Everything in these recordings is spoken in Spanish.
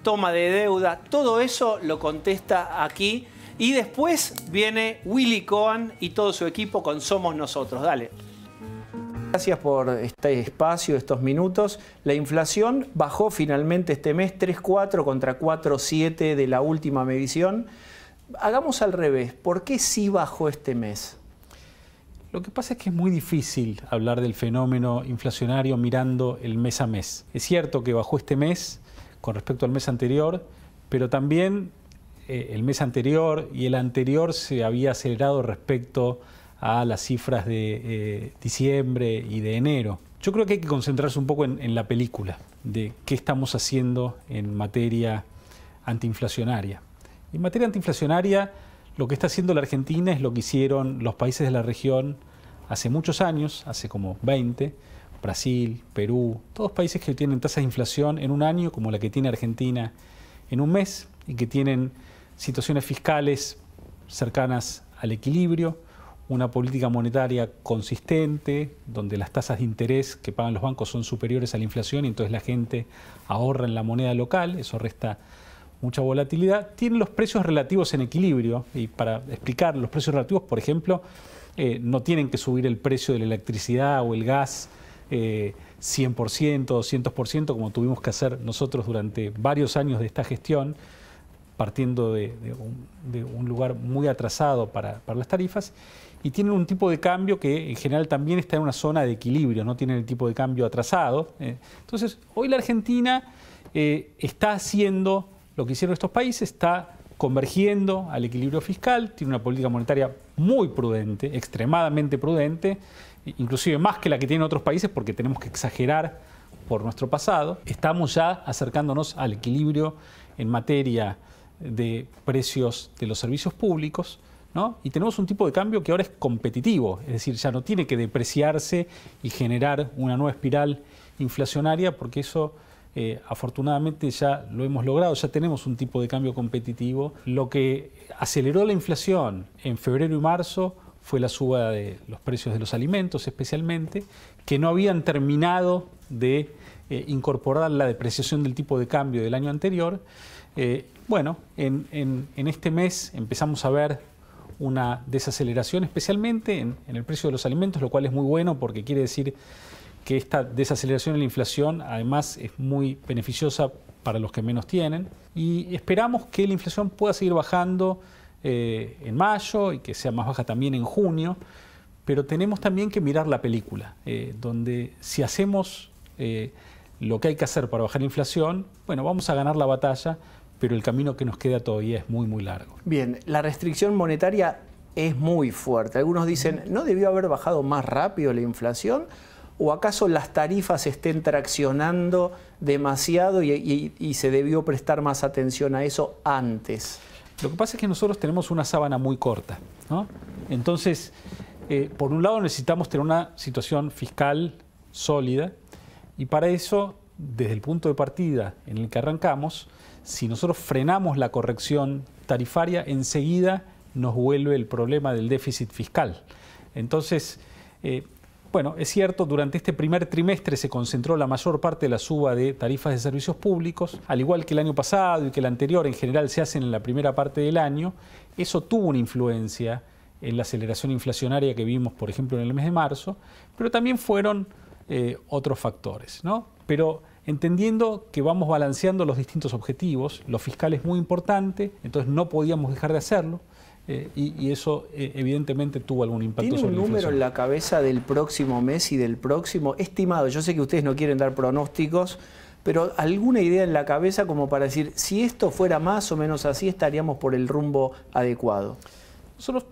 toma de deuda, todo eso lo contesta aquí. Y después viene Willy Cohen y todo su equipo con Somos Nosotros. Dale. Gracias por este espacio, estos minutos. La inflación bajó finalmente este mes 3,4 contra 4,7 de la última medición. Hagamos al revés. ¿Por qué sí bajó este mes? Lo que pasa es que es muy difícil hablar del fenómeno inflacionario mirando el mes a mes. Es cierto que bajó este mes, con respecto al mes anterior, pero también eh, el mes anterior y el anterior se había acelerado respecto a las cifras de eh, diciembre y de enero. Yo creo que hay que concentrarse un poco en, en la película, de qué estamos haciendo en materia antiinflacionaria. En materia antiinflacionaria, lo que está haciendo la Argentina es lo que hicieron los países de la región hace muchos años, hace como 20, Brasil, Perú, todos países que tienen tasas de inflación en un año como la que tiene Argentina en un mes y que tienen situaciones fiscales cercanas al equilibrio, una política monetaria consistente, donde las tasas de interés que pagan los bancos son superiores a la inflación y entonces la gente ahorra en la moneda local, eso resta mucha volatilidad, tienen los precios relativos en equilibrio y para explicar los precios relativos, por ejemplo, eh, no tienen que subir el precio de la electricidad o el gas 100%, eh, 200%, como tuvimos que hacer nosotros durante varios años de esta gestión, partiendo de, un, lugar muy atrasado para, las tarifas, y tienen un tipo de cambio que en general también está en una zona de equilibrio, no tienen el tipo de cambio atrasado. Eh. Entonces, hoy la Argentina eh, está haciendo lo que hicieron estos países, está convergiendo al equilibrio fiscal, tiene una política monetaria muy prudente, extremadamente prudente, inclusive más que la que tienen otros países porque tenemos que exagerar por nuestro pasado. Estamos ya acercándonos al equilibrio en materia de precios de los servicios públicos. ¿No? Y tenemos un tipo de cambio que ahora es competitivo, es decir, ya no tiene que depreciarse y generar una nueva espiral inflacionaria, porque eso eh, afortunadamente ya lo hemos logrado, ya tenemos un tipo de cambio competitivo. Lo que aceleró la inflación en febrero y marzo fue la suba de los precios de los alimentos especialmente, que no habían terminado de eh, incorporar la depreciación del tipo de cambio del año anterior. Eh, bueno, en, este mes empezamos a ver una desaceleración, especialmente en, en el precio de los alimentos, lo cual es muy bueno porque quiere decir que esta desaceleración en la inflación además es muy beneficiosa para los que menos tienen y esperamos que la inflación pueda seguir bajando eh, en mayo y que sea más baja también en junio, pero tenemos también que mirar la película, eh, donde si hacemos eh, lo que hay que hacer para bajar la inflación, bueno, vamos a ganar la batalla, pero el camino que nos queda todavía es muy, muy largo. Bien, la restricción monetaria es muy fuerte. Algunos dicen, ¿no debió haber bajado más rápido la inflación? ¿O acaso las tarifas estén traccionando demasiado y se debió prestar más atención a eso antes? Lo que pasa es que nosotros tenemos una sábana muy corta. ¿no? Entonces, eh, por un lado necesitamos tener una situación fiscal sólida y para eso, desde el punto de partida en el que arrancamos, si nosotros frenamos la corrección tarifaria, enseguida nos vuelve el problema del déficit fiscal. Entonces, eh, bueno, es cierto, durante este primer trimestre se concentró la mayor parte de la suba de tarifas de servicios públicos, al igual que el año pasado y que el anterior en general se hacen en la primera parte del año, eso tuvo una influencia en la aceleración inflacionaria que vimos, por ejemplo, en el mes de marzo, pero también fueron eh, otros factores, ¿no? Pero entendiendo que vamos balanceando los distintos objetivos, lo fiscal es muy importante, entonces no podíamos dejar de hacerlo, eh, y, eso eh, evidentemente tuvo algún impacto. ¿Tiene un número en la cabeza del próximo mes y del próximo? Estimado, yo sé que ustedes no quieren dar pronósticos, pero alguna idea en la cabeza como para decir, si esto fuera más o menos así, estaríamos por el rumbo adecuado. Nosotros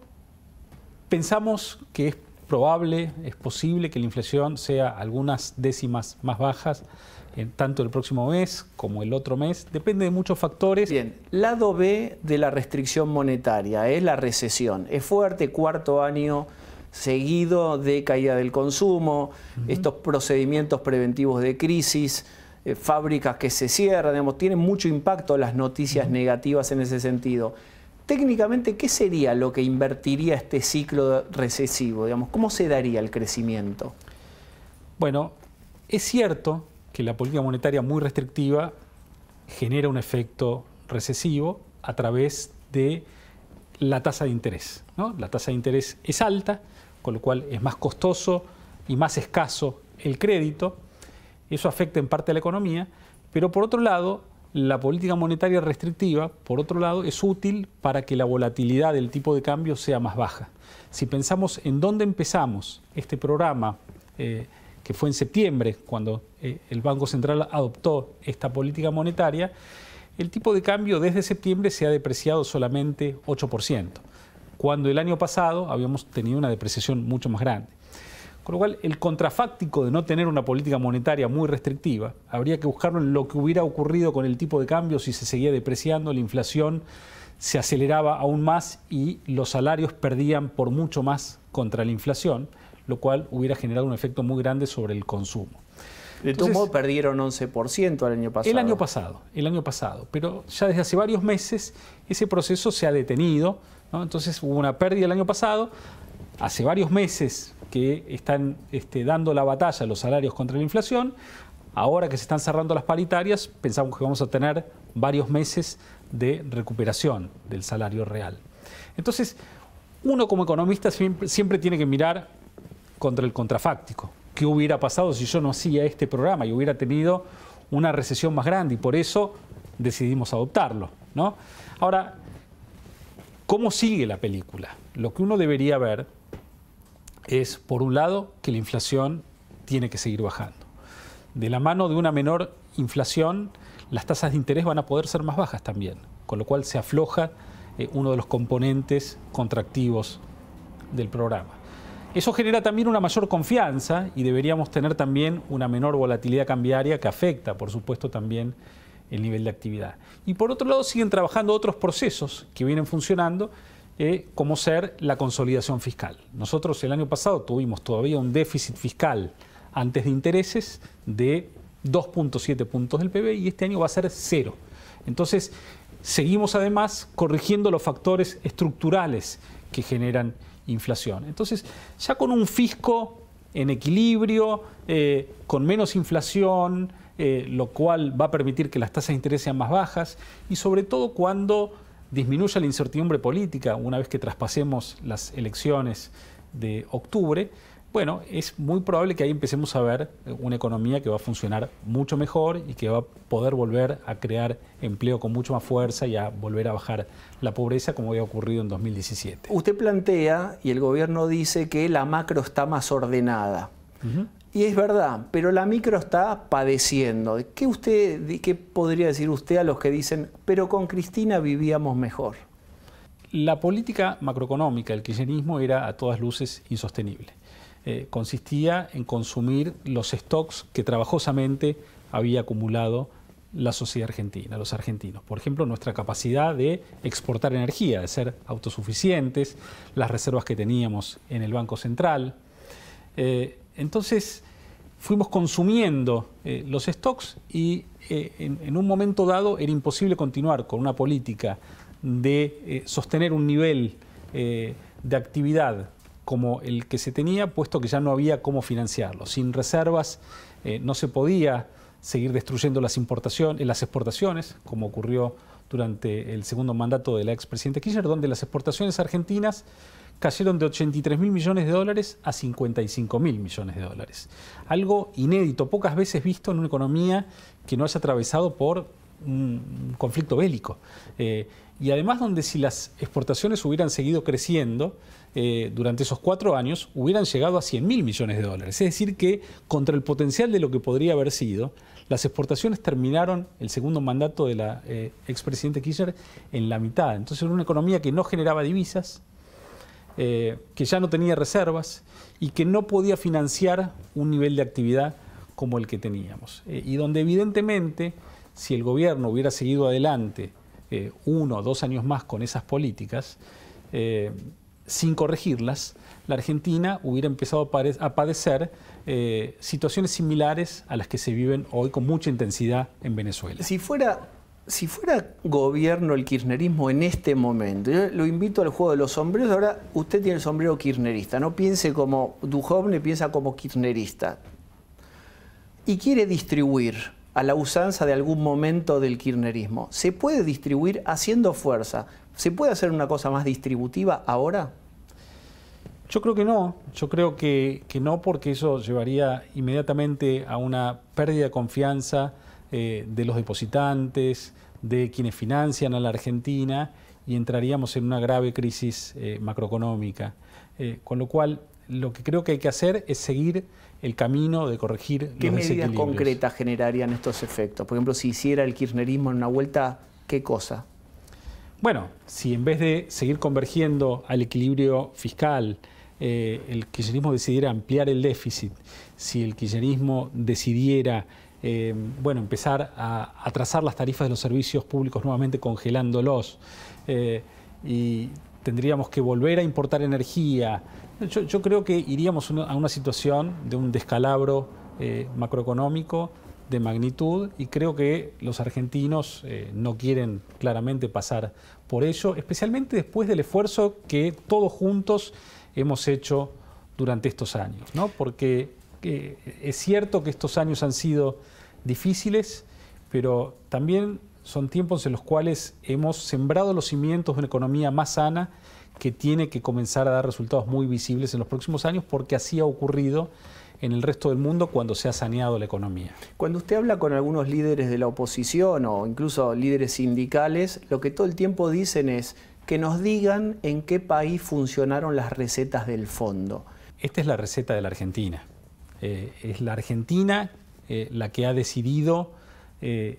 pensamos que es probable, es posible que la inflación sea algunas décimas más bajas, en eh, tanto el próximo mes como el otro mes. Depende de muchos factores. Bien, lado B de la restricción monetaria es la recesión. Es fuerte, cuarto año seguido de caída del consumo, estos procedimientos preventivos de crisis, eh, fábricas que se cierran, digamos, tienen mucho impacto las noticias negativas en ese sentido técnicamente, ¿qué sería lo que invertiría este ciclo recesivo? Digamos, ¿Cómo se daría el crecimiento? Bueno, es cierto que la política monetaria muy restrictiva genera un efecto recesivo a través de la tasa de interés. La tasa de interés es alta, con lo cual es más costoso y más escaso el crédito. Eso afecta en parte a la economía, pero por otro lado, la política monetaria restrictiva, por otro lado, es útil para que la volatilidad del tipo de cambio sea más baja. Si pensamos en dónde empezamos este programa, eh, que fue en septiembre, cuando eh, el Banco Central adoptó esta política monetaria, el tipo de cambio desde septiembre se ha depreciado solamente 8%, cuando el año pasado habíamos tenido una depreciación mucho más grande. ...por lo cual, el contrafáctico de no tener una política monetaria muy restrictiva, habría que buscarlo en lo que hubiera ocurrido con el tipo de cambio si se seguía depreciando, la inflación se aceleraba aún más y los salarios perdían por mucho más contra la inflación, lo cual hubiera generado un efecto muy grande sobre el consumo. De tumbo perdieron 11% el año pasado. El año pasado, el año pasado. Pero ya desde hace varios meses ese proceso se ha detenido. Entonces hubo una pérdida el año pasado, hace varios meses que están este, dando la batalla los salarios contra la inflación. Ahora que se están cerrando las paritarias, pensamos que vamos a tener varios meses de recuperación del salario real. Entonces, uno como economista siempre, tiene que mirar contra el contrafáctico. ¿Qué hubiera pasado si yo no hacía este programa y hubiera tenido una recesión más grande? Y por eso decidimos adoptarlo. ¿no? Ahora, ¿cómo sigue la película? Lo que uno debería ver es, por un lado, que la inflación tiene que seguir bajando. De la mano de una menor inflación, las tasas de interés van a poder ser más bajas también, con lo cual se afloja eh, uno de los componentes contractivos del programa. Eso genera también una mayor confianza y deberíamos tener también una menor volatilidad cambiaria que afecta, por supuesto, también el nivel de actividad. Y por otro lado, siguen trabajando otros procesos que vienen funcionando eh, como ser la consolidación fiscal. Nosotros el año pasado tuvimos todavía un déficit fiscal antes de intereses de 2.7 puntos del PB, y este año va a ser cero. Entonces, seguimos además corrigiendo los factores estructurales que generan inflación. Entonces, ya con un fisco en equilibrio, eh, con menos inflación, eh, lo cual va a permitir que las tasas de interés sean más bajas y sobre todo cuando disminuya la incertidumbre política una vez que traspasemos las elecciones de octubre, bueno, es muy probable que ahí empecemos a ver una economía que va a funcionar mucho mejor y que va a poder volver a crear empleo con mucho más fuerza y a volver a bajar la pobreza como había ocurrido en 2017. Usted plantea y el gobierno dice que la macro está más ordenada. Y es verdad, pero la micro está padeciendo. ¿Qué, usted, podría decir usted a los que dicen, pero con Cristina vivíamos mejor? La política macroeconómica, el kirchnerismo, era a todas luces insostenible. Eh, consistía en consumir los stocks que trabajosamente había acumulado la sociedad argentina, los argentinos. Por ejemplo, nuestra capacidad de exportar energía, de ser autosuficientes, las reservas que teníamos en el Banco Central. Eh, entonces fuimos consumiendo eh, los stocks y eh, en, un momento dado era imposible continuar con una política de eh, sostener un nivel de actividad como el que se tenía, puesto que ya no había cómo financiarlo. Sin reservas no se podía seguir destruyendo las, importaciones, las exportaciones, como ocurrió durante el segundo mandato de la expresidenta Kirchner, donde las exportaciones argentinas cayeron de 83 mil millones de dólares a 55 mil millones de dólares. Algo inédito, pocas veces visto en una economía que no haya atravesado por un conflicto bélico. Eh, y además donde si las exportaciones hubieran seguido creciendo eh, durante esos cuatro años, hubieran llegado a 100 mil millones de dólares. Es decir, que contra el potencial de lo que podría haber sido, las exportaciones terminaron el segundo mandato de la eh, expresidente Kirchner en la mitad. Entonces era una economía que no generaba divisas, eh, que ya no tenía reservas y que no podía financiar un nivel de actividad como el que teníamos. Eh, y donde evidentemente, si el gobierno hubiera seguido adelante eh, uno o dos años más con esas políticas, sin corregirlas, la Argentina hubiera empezado a, padecer situaciones similares a las que se viven hoy con mucha intensidad en Venezuela. Si fuera si fuera gobierno el kirchnerismo en este momento, yo lo invito al juego de los sombreros, ahora usted tiene el sombrero kirchnerista, no piense como Duhovne, piensa como kirchnerista. Y quiere distribuir a la usanza de algún momento del kirchnerismo. ¿Se puede distribuir haciendo fuerza? ¿Se puede hacer una cosa más distributiva ahora? Yo creo que no, yo creo que no porque eso llevaría inmediatamente a una pérdida de confianza eh, de los depositantes, de quienes financian a la Argentina y entraríamos en una grave crisis eh, macroeconómica. Eh, con lo cual, lo que creo que hay que hacer es seguir el camino de corregir ¿Qué medidas concretas generarían estos efectos? Por ejemplo, si hiciera el kirchnerismo en una vuelta, ¿qué cosa? Bueno, si en vez de seguir convergiendo al equilibrio fiscal, el kirchnerismo decidiera ampliar el déficit, si el kirchnerismo decidiera eh, bueno, empezar a, atrasar las tarifas de los servicios públicos nuevamente congelándolos. Eh, y tendríamos que volver a importar energía. Yo, creo que iríamos a una situación de un descalabro eh, macroeconómico de magnitud y creo que los argentinos no quieren claramente pasar por ello, especialmente después del esfuerzo que todos juntos hemos hecho durante estos años, ¿no? Porque es cierto que estos años han sido difíciles, pero también son tiempos en los cuales hemos sembrado los cimientos de una economía más sana que tiene que comenzar a dar resultados muy visibles en los próximos años porque así ha ocurrido en el resto del mundo cuando se ha saneado la economía. Cuando usted habla con algunos líderes de la oposición o incluso líderes sindicales, lo que todo el tiempo dicen es que nos digan en qué país funcionaron las recetas del fondo. Esta es la receta de la Argentina. Eh, es la Argentina eh, la que ha decidido eh,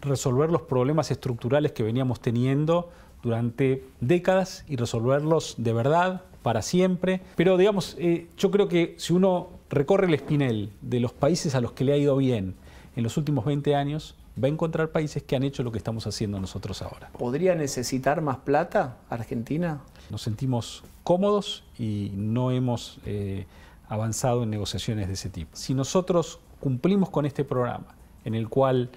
resolver los problemas estructurales que veníamos teniendo durante décadas y resolverlos de verdad, para siempre. Pero digamos, yo creo que si uno recorre el espinel de los países a los que le ha ido bien en los últimos 20 años, va a encontrar países que han hecho lo que estamos haciendo nosotros ahora. ¿Podría necesitar más plata Argentina? Nos sentimos cómodos y no hemos avanzado en negociaciones de ese tipo. Si nosotros cumplimos con este programa, en el cual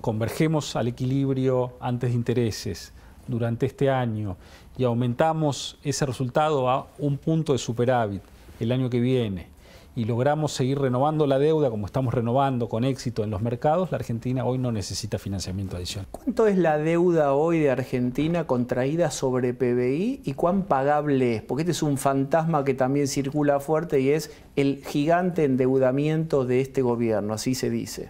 convergemos al equilibrio antes de intereses durante este año y aumentamos ese resultado a un punto de superávit el año que viene y logramos seguir renovando la deuda como estamos renovando con éxito en los mercados, la Argentina hoy no necesita financiamiento adicional. ¿Cuánto es la deuda hoy de Argentina contraída sobre PBI y cuán pagable es? Porque este es un fantasma que también circula fuerte y es el gigante endeudamiento de este gobierno, así se dice.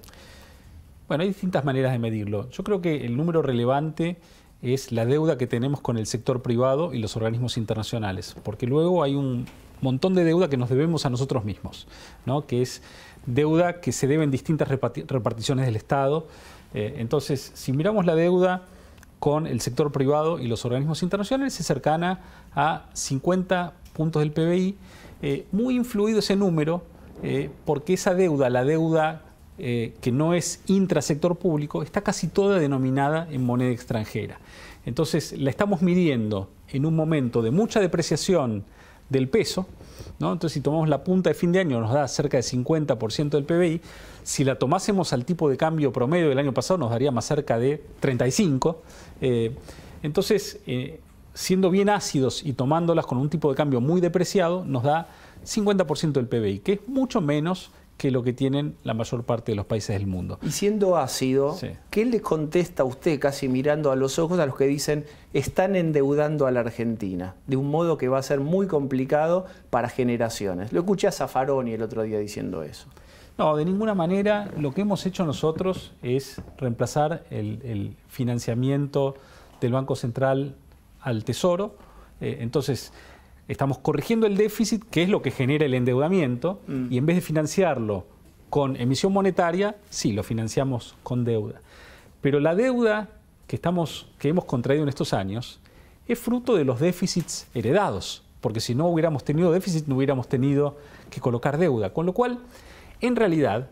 Bueno, hay distintas maneras de medirlo. Yo creo que el número relevante es la deuda que tenemos con el sector privado y los organismos internacionales, porque luego hay un montón de deuda que nos debemos a nosotros mismos, que es deuda que se debe en distintas reparticiones del Estado. Eh, entonces, si miramos la deuda con el sector privado y los organismos internacionales, se cercana a 50 puntos del PBI, eh, muy influido ese número, eh, porque esa deuda, la deuda que no es intrasector público, está casi toda denominada en moneda extranjera. Entonces, la estamos midiendo en un momento de mucha depreciación del peso. ¿no? Entonces, si tomamos la punta de fin de año, nos da cerca de 50% del PBI. Si la tomásemos al tipo de cambio promedio del año pasado, nos daría más cerca de 35%. Eh, entonces, eh, siendo bien ácidos y tomándolas con un tipo de cambio muy depreciado, nos da 50% del PBI, que es mucho menos que lo que tienen la mayor parte de los países del mundo. Y siendo ácido, ¿qué le contesta usted casi mirando a los ojos a los que dicen están endeudando a la Argentina de un modo que va a ser muy complicado para generaciones? Lo escuché a Zaffaroni el otro día diciendo eso. No, de ninguna manera lo que hemos hecho nosotros es reemplazar el, financiamiento del Banco Central al Tesoro. Eh, entonces, estamos corrigiendo el déficit, que es lo que genera el endeudamiento, mm. y en vez de financiarlo con emisión monetaria, sí, lo financiamos con deuda. Pero la deuda que, estamos, que hemos contraído en estos años es fruto de los déficits heredados, porque si no hubiéramos tenido déficit no hubiéramos tenido que colocar deuda. Con lo cual, en realidad,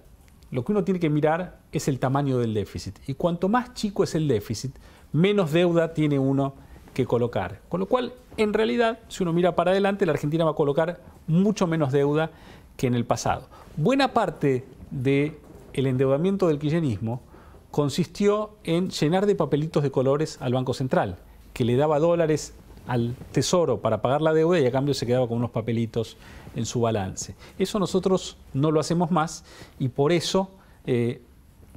lo que uno tiene que mirar es el tamaño del déficit. Y cuanto más chico es el déficit, menos deuda tiene uno que colocar. Con lo cual, en realidad, si uno mira para adelante, la Argentina va a colocar mucho menos deuda que en el pasado. Buena parte del el endeudamiento del kirchnerismo consistió en llenar de papelitos de colores al Banco Central, que le daba dólares al Tesoro para pagar la deuda y a cambio se quedaba con unos papelitos en su balance. Eso nosotros no lo hacemos más y por eso eh,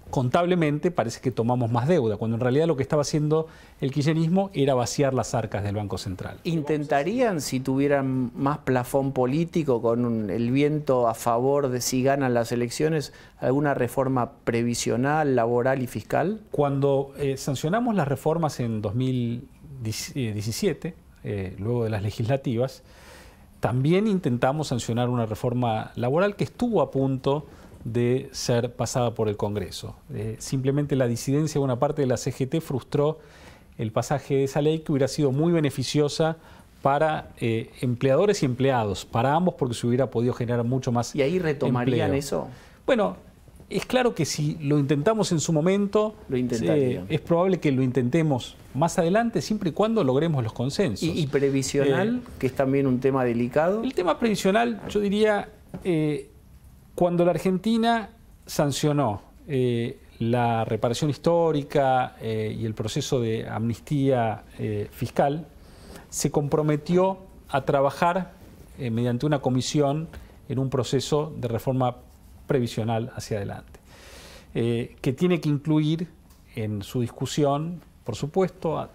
contablemente parece que tomamos más deuda, cuando en realidad lo que estaba haciendo el kirchnerismo era vaciar las arcas del Banco Central. ¿Intentarían, si tuvieran más plafón político, con el viento a favor de si ganan las elecciones, alguna reforma previsional, laboral y fiscal? Cuando eh, sancionamos las reformas en 2017, eh, luego de las legislativas, también intentamos sancionar una reforma laboral que estuvo a punto de ser pasada por el Congreso. Eh, simplemente la disidencia de una parte de la CGT frustró el pasaje de esa ley que hubiera sido muy beneficiosa para eh, empleadores y empleados, para ambos porque se hubiera podido generar mucho más. ¿Y ahí retomarían eso? Bueno, es claro que si lo intentamos en su momento, lo eh, es probable que lo intentemos más adelante, siempre y cuando logremos los consensos. ¿Y, previsional, que es también un tema delicado? El tema previsional, yo diría, cuando la Argentina sancionó eh, la reparación histórica eh, y el proceso de amnistía eh, fiscal, se comprometió a trabajar mediante una comisión en un proceso de reforma previsional hacia adelante, que tiene que incluir en su discusión, por supuesto, a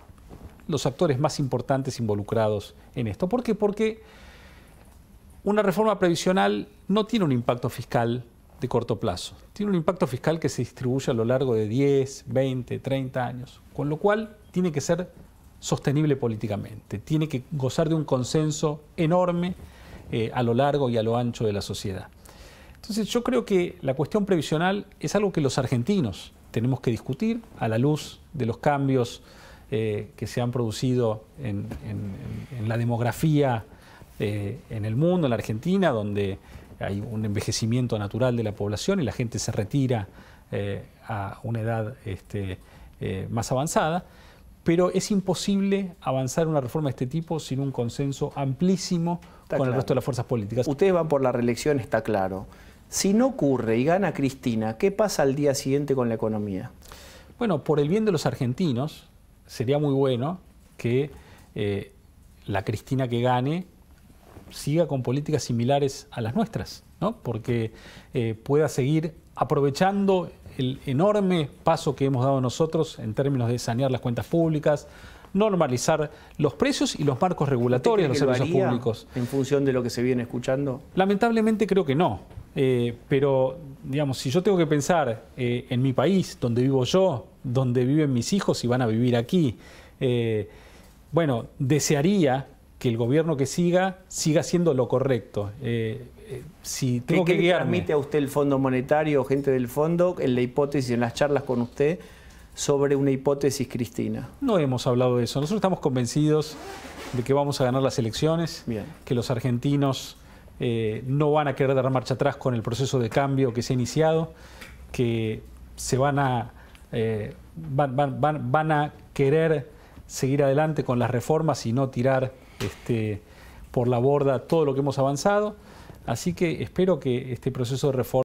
los actores más importantes involucrados en esto. ¿Por qué? Porque una reforma previsional no tiene un impacto fiscal de corto plazo, tiene un impacto fiscal que se distribuye a lo largo de 10, 20, 30 años, con lo cual tiene que ser sostenible políticamente, tiene que gozar de un consenso enorme eh, a lo largo y a lo ancho de la sociedad. Entonces yo creo que la cuestión previsional es algo que los argentinos tenemos que discutir a la luz de los cambios eh, que se han producido en la demografía eh, en el mundo, en la Argentina, donde hay un envejecimiento natural de la población y la gente se retira eh, a una edad este, eh, más avanzada, pero es imposible avanzar una reforma de este tipo sin un consenso amplísimo con el resto de las fuerzas políticas. Ustedes van por la reelección, está claro. Si no ocurre y gana Cristina, ¿qué pasa al día siguiente con la economía? Bueno, por el bien de los argentinos, sería muy bueno que la Cristina que gane siga con políticas similares a las nuestras, ¿no? porque eh, pueda seguir aprovechando el enorme paso que hemos dado nosotros en términos de sanear las cuentas públicas, normalizar los precios y los marcos regulatorios de los servicios públicos. En función de lo que se viene escuchando. Lamentablemente creo que no, eh, pero digamos, si yo tengo que pensar eh, en mi país, donde vivo yo, donde viven mis hijos y van a vivir aquí, bueno, desearía que el gobierno que siga siga haciendo lo correcto. Eh, eh, ¿Qué, que permite transmite a usted el Fondo Monetario, gente del Fondo, en la hipótesis, en las charlas con usted, sobre una hipótesis cristina? No hemos hablado de eso. Nosotros estamos convencidos de que vamos a ganar las elecciones, que los argentinos eh, no van a querer dar marcha atrás con el proceso de cambio que se ha iniciado, que se van a, van a querer seguir adelante con las reformas y no tirar este, por la borda todo lo que hemos avanzado. Así que espero que este proceso de reforma